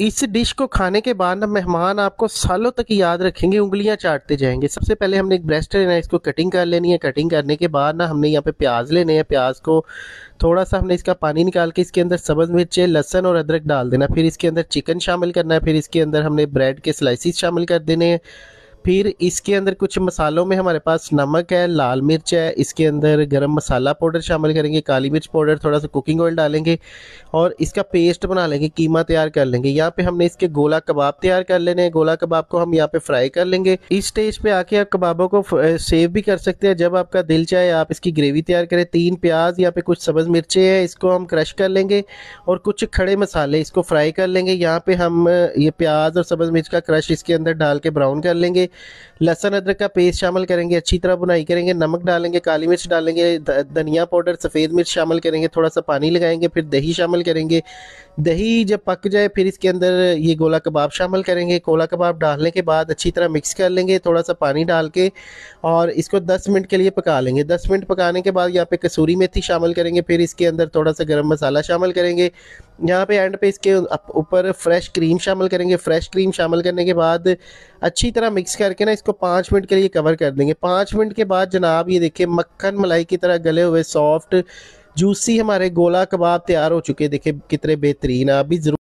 इस डिश को खाने के बाद ना मेहमान आपको सालों तक याद रखेंगे उंगलियां चाटते जाएंगे सबसे पहले हमने एक ब्रेस्ट लेना है इसको कटिंग कर लेनी है कटिंग करने के बाद ना हमने यहाँ पे प्याज लेने हैं प्याज को थोड़ा सा हमने इसका पानी निकाल के इसके अंदर सब्ज़ मिर्चें लहसन और अदरक डाल देना फिर इसके अंदर चिकन शामिल करना है फिर इसके अंदर हमने ब्रेड के स्लाइसिस शामिल कर देने हैं फिर इसके अंदर कुछ मसालों में हमारे पास नमक है लाल मिर्च है इसके अंदर गरम मसाला पाउडर शामिल करेंगे काली मिर्च पाउडर थोड़ा सा कुकिंग ऑयल डालेंगे और इसका पेस्ट बना लेंगे कीमा तैयार कर लेंगे यहाँ पे हमने इसके गोला कबाब तैयार कर लेने हैं गोला कबाब को हम यहाँ पे फ्राई कर लेंगे इस स्टेज पे आके आप कबाबों को सेव भी कर सकते हैं जब आपका दिल चाहे आप इसकी ग्रेवी तैयार करें तीन प्याज यहाँ पे कुछ सब्ज मिर्चें हैं इसको हम क्रश कर लेंगे और कुछ खड़े मसाले इसको फ्राई कर लेंगे यहाँ पे हम ये प्याज और सब्ज मिर्च का क्रश इसके अंदर डाल के ब्राउन कर लेंगे लहसन अदरक का पेस्ट शामिल करेंगे अच्छी तरह बुनाई करेंगे नमक डालेंगे काली मिर्च डालेंगे धनिया पाउडर सफ़ेद मिर्च शामिल करेंगे थोड़ा सा पानी लगाएंगे फिर दही शामिल करेंगे दही जब पक जाए फिर इसके अंदर ये गोला कबाब शामिल करेंगे गोला कबाब डालने के बाद अच्छी तरह मिक्स कर लेंगे थोड़ा सा पानी डाल के और इसको दस मिनट के लिए पका लेंगे दस मिनट पकाने के बाद यहाँ पे कसूरी मेथी शामिल करेंगे फिर इसके अंदर थोड़ा सा गर्म मसाला शामिल करेंगे यहाँ पे एंड पे इसके ऊपर फ्रेश क्रीम शामिल करेंगे फ्रेश क्रीम शामिल करने के बाद अच्छी तरह मिक्स करके ना इसको पाँच मिनट के लिए कवर कर देंगे पाँच मिनट के बाद जनाब ये देखिए मक्खन मलाई की तरह गले हुए सॉफ्ट जूसी हमारे गोला कबाब तैयार हो चुके देखिए कितने बेहतरीन अभी ज़रूर